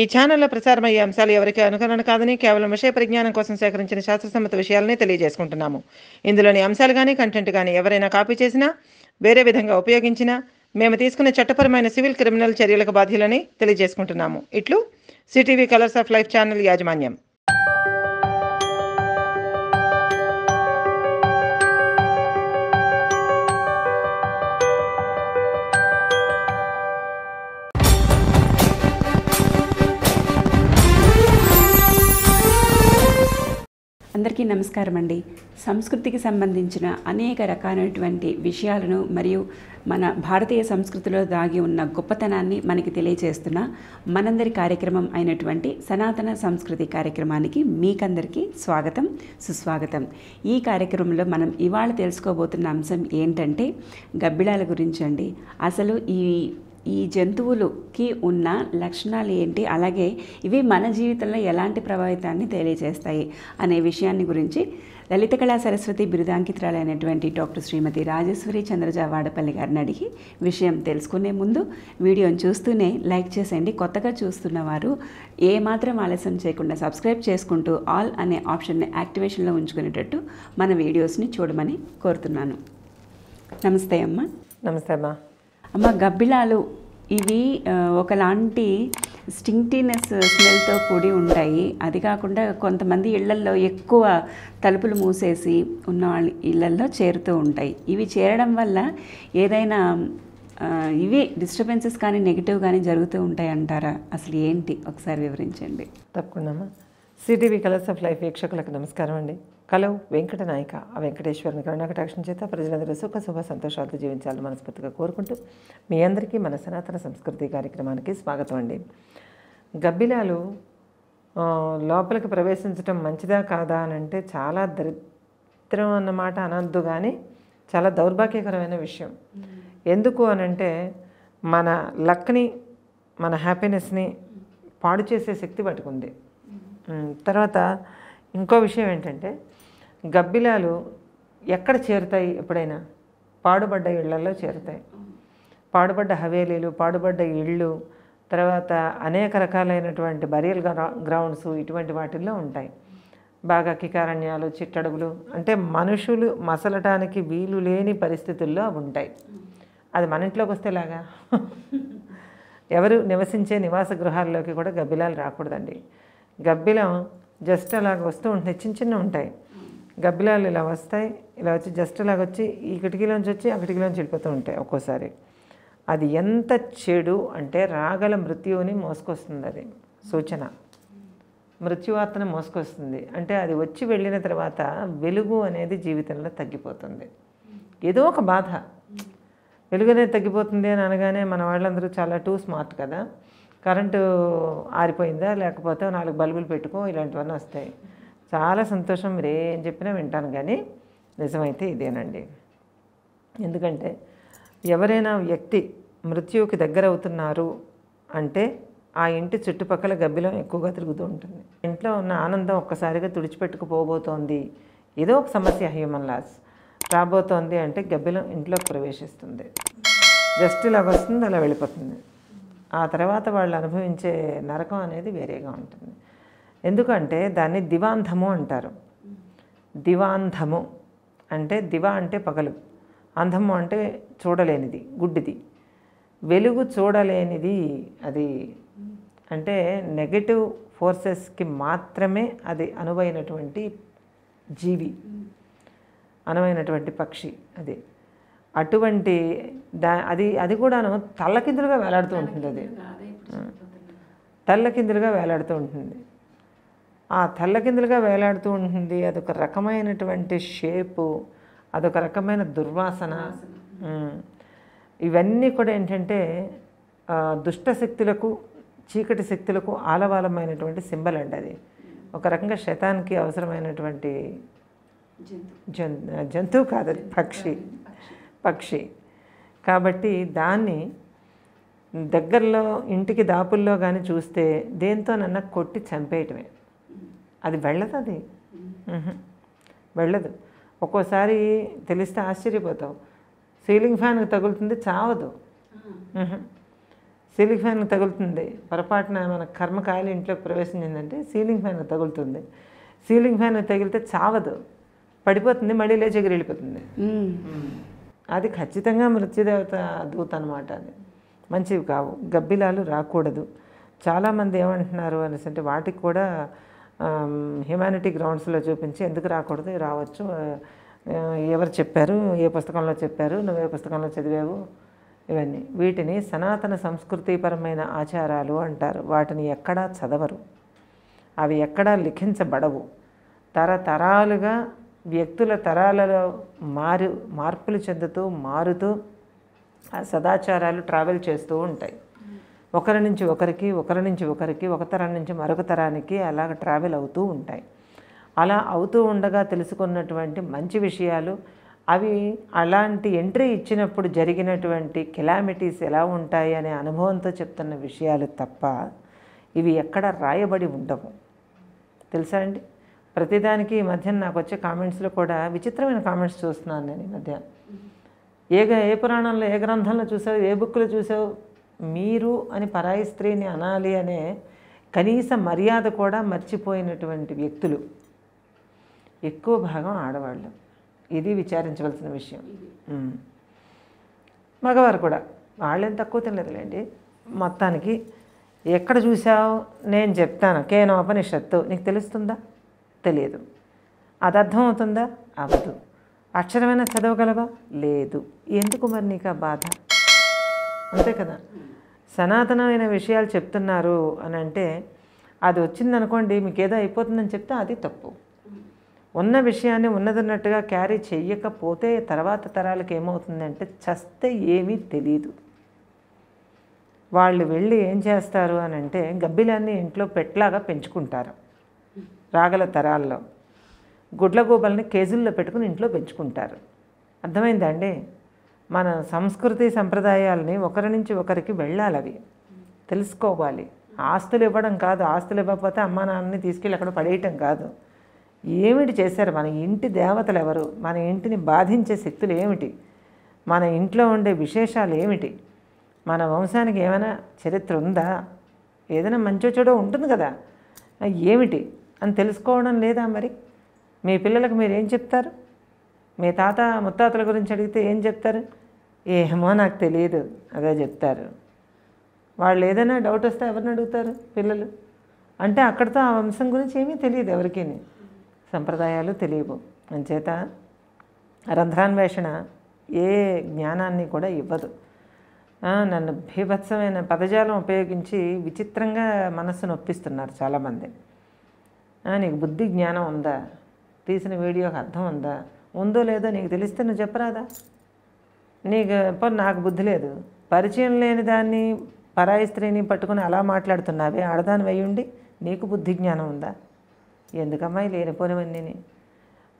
ఈ ఛానల్లో ప్రసారమయ్యే అంశాలు ఎవరికి అనుకరణ కాదని కేవలం విషయ పరిజ్ఞానం కోసం సేకరించిన శాస్త్రసమ్మత విషయాలని తెలియజేసుకుంటున్నాము ఇందులోని అంశాలు కానీ కంటెంట్ కానీ ఎవరైనా కాపీ చేసినా వేరే విధంగా ఉపయోగించినా మేము తీసుకున్న చట్టపరమైన సివిల్ క్రిమినల్ చర్యలకు బాధ్యులని తెలియజేసుకుంటున్నాము ఇట్లు CTV Colors of Life channel యాజమాన్యం అందరికీ నమస్కారం అండి సంస్కృతికి సంబంధించిన అనేక రకాలైనటువంటి విషయాలను మరియు మన భారతీయ సంస్కృతిలో దాగి ఉన్న గొప్పతనాన్ని మనకి తెలియజేస్తున్న మనందరి కార్యక్రమం అయినటువంటి సనాతన సంస్కృతి కార్యక్రమానికి మీకందరికీ స్వాగతం సుస్వాగతం ఈ కార్యక్రమంలో మనం ఇవాళ తెలుసుకోబోతున్న అంశం ఏంటంటే గబ్బిళాల గురించి అండి అసలు ఈ ఈ జంతువులకి ఉన్న లక్షణాలు ఏంటి అలాగే ఇవి మన జీవితంలో ఎలాంటి ప్రభావితాన్ని తెలియజేస్తాయి అనే విషయాన్ని గురించి లలిత కళా సరస్వతి బిరుదాంకితురాలైనటువంటి డాక్టర్ శ్రీమతి రాజేశ్వరి చంద్రజ వాడపల్లి గారిని అడిగి విషయం తెలుసుకునే ముందు వీడియోని చూస్తూనే లైక్ చేసేయండి కొత్తగా చూస్తున్న వారు ఏమాత్రం ఆలస్యం చేయకుండా సబ్స్క్రైబ్ చేసుకుంటూ ఆల్ అనే ఆప్షన్ని యాక్టివేషన్లో ఉంచుకునేటట్టు మన వీడియోస్ని చూడమని కోరుతున్నాను నమస్తే అమ్మ నమస్తే అమ్మా అమ్మ గబ్బిలాలు ఇవి ఒకలాంటి స్టింగ్టీనెస్ స్మెల్తో కూడి ఉంటాయి అది కాకుండా కొంతమంది ఇళ్లల్లో ఎక్కువ తలుపులు మూసేసి ఉన్న వాళ్ళ ఇళ్లల్లో చేరుతూ ఉంటాయి ఇవి చేరడం వల్ల ఏదైనా ఇవి డిస్టర్బెన్సెస్ కానీ నెగిటివ్ కానీ జరుగుతూ ఉంటాయి అంటారా అసలు ఏంటి ఒకసారి వివరించండి తప్పకుండా సిటీవీ కలర్స్ ఆఫ్ లైఫ్ వీక్షకులకు నమస్కారం అండి కలవు వెంకట నాయక ఆ వెంకటేశ్వరుని కరుణాకటాక్షం చేత ప్రజలందరూ సుఖ శుభ సంతోషాలతో జీవించాలని మనస్ఫూర్తిగా కోరుకుంటూ మీ అందరికీ మన సనాతన సంస్కృతి కార్యక్రమానికి స్వాగతం అండి గబ్బిలాలు లోపలికి ప్రవేశించడం మంచిదా కాదా అని అంటే చాలా దరిద్రం అన్నమాట అనద్దు కానీ చాలా దౌర్భాగ్యకరమైన విషయం ఎందుకు అనంటే మన లక్ని మన హ్యాపీనెస్ని పాడు చేసే శక్తి పట్టుకుంది తర్వాత ఇంకో విషయం ఏంటంటే గబ్బిలాలు ఎక్కడ చేరుతాయి ఎప్పుడైనా పాడుబడ్డ ఇళ్లలో చేరుతాయి పాడుబడ్డ హవేలీలు పాడుబడ్డ ఇళ్ళు తర్వాత అనేక రకాలైనటువంటి బరియల్ గ్రౌండ్స్ ఇటువంటి వాటిల్లో ఉంటాయి బాగా కికారణ్యాలు చిట్టడుగులు అంటే మనుషులు మసలటానికి వీలు లేని పరిస్థితుల్లో అవి ఉంటాయి అది మన ఇంట్లోకి వస్తేలాగా ఎవరు నివసించే నివాస గృహాల్లోకి కూడా గబ్బిలాలు రాకూడదండి గబ్బిలం జస్ట్ అలాగ వస్తూ ఉంటాయి చిన్న చిన్న ఉంటాయి గబ్బిలాలు ఇలా వస్తాయి ఇలా వచ్చి జస్ట్ ఇలాగ వచ్చి ఈ కిటికీలోంచి వచ్చి ఆ కిటికీలోంచి వెళ్ళిపోతూ ఉంటాయి ఒక్కోసారి అది ఎంత చెడు అంటే రాగల మృత్యువుని మోసుకొస్తుంది అది సూచన మృత్యువార్తను మోసుకొస్తుంది అంటే అది వచ్చి వెళ్ళిన తర్వాత వెలుగు అనేది జీవితంలో తగ్గిపోతుంది ఏదో ఒక బాధ వెలుగు అనేది తగ్గిపోతుంది అని అనగానే మన వాళ్ళందరూ చాలా టూ స్మార్ట్ కదా కరెంటు ఆరిపోయిందా లేకపోతే నాలుగు బల్బులు పెట్టుకో ఇలాంటివన్నీ వస్తాయి చాలా సంతోషం రే అని చెప్పినా వింటాను కానీ నిజమైతే ఇదేనండి ఎందుకంటే ఎవరైనా వ్యక్తి మృత్యువుకి దగ్గర అవుతున్నారు అంటే ఆ ఇంటి చుట్టుపక్కల గబ్బిలం ఎక్కువగా తిరుగుతూ ఉంటుంది ఇంట్లో ఉన్న ఆనందం ఒక్కసారిగా తుడిచిపెట్టుకుపోబోతోంది ఏదో ఒక సమస్య హ్యూమన్ లాస్ రాబోతోంది అంటే గబ్బిలం ఇంట్లోకి ప్రవేశిస్తుంది జస్ట్ ఇలా వస్తుంది అలా వెళ్ళిపోతుంది ఆ తర్వాత వాళ్ళు అనుభవించే నరకం అనేది వేరేగా ఉంటుంది ఎందుకంటే దాన్ని దివాంధము అంటారు దివాంధము అంటే దివా అంటే పగలు అంధము అంటే చూడలేనిది గుడ్డిది వెలుగు చూడలేనిది అది అంటే నెగటివ్ ఫోర్సెస్కి మాత్రమే అది అనువైనటువంటి జీవి అనువైనటువంటి పక్షి అది అటువంటి దా అది అది కూడాను తల్లకిందులుగా వేలాడుతూ ఉంటుంది అది తల్లకిందులుగా వేలాడుతూ ఉంటుంది ఆ తెల్లకిందులుగా వేలాడుతూ ఉంటుంది అదొక రకమైనటువంటి షేపు అదొక రకమైన దుర్వాసన ఇవన్నీ కూడా ఏంటంటే దుష్ట శక్తులకు చీకటి శక్తులకు ఆలవాలమైనటువంటి సింబల్ అండి అది ఒక రకంగా శతానికి అవసరమైనటువంటి జంతు జంతువు కాదు అది పక్షి పక్షి కాబట్టి దాన్ని దగ్గరలో ఇంటికి దాపుల్లో కానీ చూస్తే దేంతోనన్నా కొట్టి చంపేయటమే అది వెళ్ళదు అది వెళ్ళదు ఒక్కోసారి తెలిస్తే ఆశ్చర్యపోతావు సీలింగ్ ఫ్యాన్కి తగులుతుంది చావదు సీలింగ్ ఫ్యాన్కి తగులుతుంది పొరపాటున మన కర్మకాయలు ఇంట్లోకి ప్రవేశించిందంటే సీలింగ్ ఫ్యాన్ తగులుతుంది సీలింగ్ ఫ్యాన్ తగిలితే చావదు పడిపోతుంది మళ్ళీ లేచి వెళ్ళిపోతుంది అది ఖచ్చితంగా మృత్యుదేవత దూత అనమాట అది మంచివి కావు గబ్బిలాలు రాకూడదు చాలామంది ఏమంటున్నారు అనేసి అంటే వాటికి కూడా హ్యుమానిటీ గ్రౌండ్స్లో చూపించి ఎందుకు రాకూడదు రావచ్చు ఎవరు చెప్పారు ఏ పుస్తకంలో చెప్పారు నువ్వు ఏ పుస్తకంలో చదివావు ఇవన్నీ వీటిని సనాతన సంస్కృతిపరమైన ఆచారాలు అంటారు వాటిని ఎక్కడా చదవరు అవి ఎక్కడా లిఖించబడవు తరతరాలుగా వ్యక్తుల తరాలలో మారు మార్పులు చెందుతూ మారుతూ ఆ సదాచారాలు ట్రావెల్ చేస్తూ ఉంటాయి ఒకరి నుంచి ఒకరికి ఒకరి నుంచి ఒకరికి ఒక తరం నుంచి మరొక తరానికి అలాగ ట్రావెల్ అవుతూ ఉంటాయి అలా అవుతూ ఉండగా తెలుసుకున్నటువంటి మంచి విషయాలు అవి అలాంటి ఎంట్రీ ఇచ్చినప్పుడు జరిగినటువంటి కెలామిటీస్ ఎలా ఉంటాయి అనే అనుభవంతో చెప్తున్న విషయాలు తప్ప ఇవి ఎక్కడ రాయబడి ఉండవు తెలుసా అండి ప్రతిదానికి ఈ మధ్యన నాకు వచ్చే కామెంట్స్లో కూడా విచిత్రమైన కామెంట్స్ చూస్తున్నాను నేను ఈ మధ్య ఏ ఏ పురాణంలో ఏ గ్రంథంలో చూసావు ఏ బుక్లో చూసావు మీరు అని పరాయి స్త్రీని అనాలి అనే కనీస మర్యాద కూడా మర్చిపోయినటువంటి వ్యక్తులు ఎక్కువ భాగం ఆడవాళ్ళు ఇది విచారించవలసిన విషయం మగవారు కూడా వాళ్ళేం తక్కువ తినలేదులేండి మొత్తానికి ఎక్కడ చూసావు నేను చెప్తాను కేనోపనిషత్తు నీకు తెలుస్తుందా తెలియదు అది అర్థం అవుతుందా అవ్వదు అక్షరమైన చదవగలవా లేదు ఎందుకు మరి నీకు ఆ బాధ అంతే కదా సనాతనమైన విషయాలు చెప్తున్నారు అని అంటే అది వచ్చిందనుకోండి మీకు ఏదో అయిపోతుందని చెప్తే అది తప్పు ఉన్న విషయాన్ని ఉన్నదన్నట్టుగా క్యారీ చెయ్యకపోతే తర్వాత తరాలకు ఏమవుతుందంటే చస్తే ఏమీ తెలియదు వాళ్ళు వెళ్ళి ఏం చేస్తారు అని అంటే గబ్బిలాన్ని ఇంట్లో పెట్లాగా పెంచుకుంటారు రాగల తరాల్లో గుడ్ల కేజీల్లో పెట్టుకుని ఇంట్లో పెంచుకుంటారు అర్థమైందండి మన సంస్కృతి సంప్రదాయాలని ఒకరి నుంచి ఒకరికి వెళ్ళాలి అవి తెలుసుకోవాలి ఆస్తులు ఇవ్వడం కాదు ఆస్తులు ఇవ్వకపోతే అమ్మ నాన్నని తీసుకెళ్ళి అక్కడ పడేయటం కాదు ఏమిటి చేశారు మన ఇంటి దేవతలు ఎవరు మన ఇంటిని బాధించే శక్తులు ఏమిటి మన ఇంట్లో ఉండే విశేషాలు ఏమిటి మన వంశానికి ఏమైనా చరిత్ర ఉందా ఏదైనా మంచో చెడో ఉంటుంది కదా ఏమిటి అని తెలుసుకోవడం లేదా మరి మీ పిల్లలకు మీరు ఏం చెప్తారు మీ తాత ముత్తాతల గురించి అడిగితే ఏం చెప్తారు ఏమో నాకు తెలియదు అదే చెప్తారు వాళ్ళు ఏదైనా డౌట్ వస్తే ఎవరిని అడుగుతారు పిల్లలు అంటే అక్కడితో ఆ వంశం గురించి ఏమీ తెలియదు ఎవరికి సంప్రదాయాలు తెలియవు అంచేత రంధ్రాన్వేషణ ఏ జ్ఞానాన్ని కూడా ఇవ్వదు నన్ను భీభత్సమైన పదజాలం ఉపయోగించి విచిత్రంగా మనస్సు నొప్పిస్తున్నారు చాలామంది నీకు బుద్ధి జ్ఞానం ఉందా తీసిన వీడియోకి అర్థం ఉందా ఉందో లేదో నీకు తెలిస్తే నువ్వు చెప్పరాదా నీకు నాకు బుద్ధి లేదు పరిచయం లేని దాన్ని పరాయి స్త్రీని పట్టుకుని అలా మాట్లాడుతున్నావే ఆడదాని వేయుండి నీకు బుద్ధి జ్ఞానం ఉందా ఎందుకమ్మా లేనిపోనివన్నీ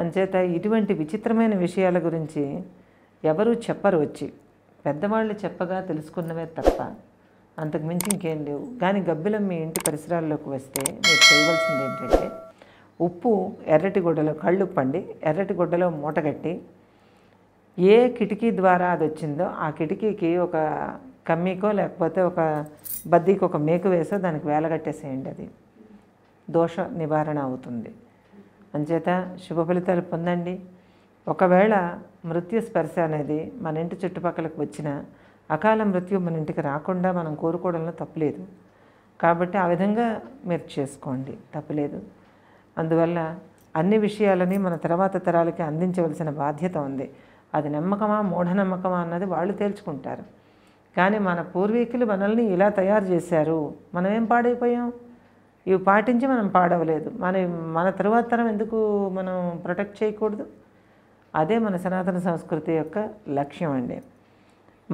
అంచేత ఇటువంటి విచిత్రమైన విషయాల గురించి ఎవరూ చెప్పరు వచ్చి పెద్దవాళ్ళు చెప్పగా తెలుసుకున్నవే తప్ప అంతకుమించి ఇంకేం లేవు కానీ గబ్బిలం మీ ఇంటి పరిసరాల్లోకి వస్తే మీరు చేయవలసింది ఏంటంటే ఉప్పు ఎర్రటి గుడ్డలో కళ్ళుప్పండి ఎర్రటి గుడ్డలో మూటగట్టి ఏ కిటికీ ద్వారా అది వచ్చిందో ఆ కిటికీకి ఒక కమ్మీకో లేకపోతే ఒక బద్దీకి ఒక మేకు వేసో దానికి వేలగట్టేసేయండి అది దోష నివారణ అవుతుంది అంచేత శుభ ఫలితాలు పొందండి ఒకవేళ మృత్యు స్పర్శ అనేది మన ఇంటి చుట్టుపక్కలకు వచ్చిన అకాల మృత్యు మన ఇంటికి రాకుండా మనం కోరుకోవడంలో తప్పలేదు కాబట్టి ఆ విధంగా మీరు చేసుకోండి తప్పలేదు అందువల్ల అన్ని విషయాలని మన తర్వాత తరాలకి అందించవలసిన బాధ్యత ఉంది అది నమ్మకమా మూఢనమ్మకమా అన్నది వాళ్ళు తేల్చుకుంటారు కానీ మన పూర్వీకులు మనల్ని ఇలా తయారు చేశారు మనం ఏం పాడైపోయాం ఇవి పాటించి మనం పాడవలేదు మన మన తరువాత తరం ఎందుకు మనం ప్రొటెక్ట్ చేయకూడదు అదే మన సనాతన సంస్కృతి యొక్క లక్ష్యం అండి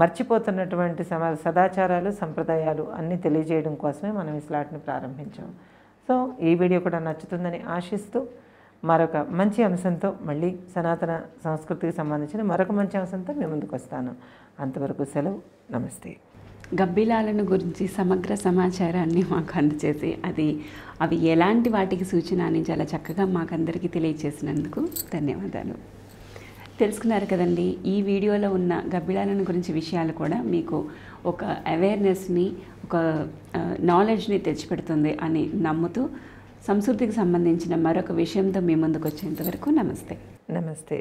మర్చిపోతున్నటువంటి సమా సదాచారాలు సంప్రదాయాలు అన్నీ తెలియజేయడం కోసమే మనం ఈ స్లాట్ని ప్రారంభించాం సో ఈ వీడియో కూడా నచ్చుతుందని ఆశిస్తూ మరొక మంచి అంశంతో మళ్ళీ సనాతన సంస్కృతికి సంబంధించిన మరొక మంచి అంశంతో మీ ముందుకు వస్తాను అంతవరకు సెలవు నమస్తే గబ్బిలాలను గురించి సమగ్ర సమాచారాన్ని మాకు అందజేసి అది అవి ఎలాంటి వాటికి సూచన అని చాలా చక్కగా మాకందరికీ తెలియజేసినందుకు ధన్యవాదాలు తెలుసుకున్నారు కదండి ఈ వీడియోలో ఉన్న గబ్బిలాలను గురించి విషయాలు కూడా మీకు ఒక అవేర్నెస్ని ఒక నాలెడ్జ్ని తెచ్చిపెడుతుంది అని నమ్ముతూ సంస్కృతికి సంబంధించిన మరొక విషయంతో మీ ముందుకు వచ్చేంతవరకు నమస్తే నమస్తే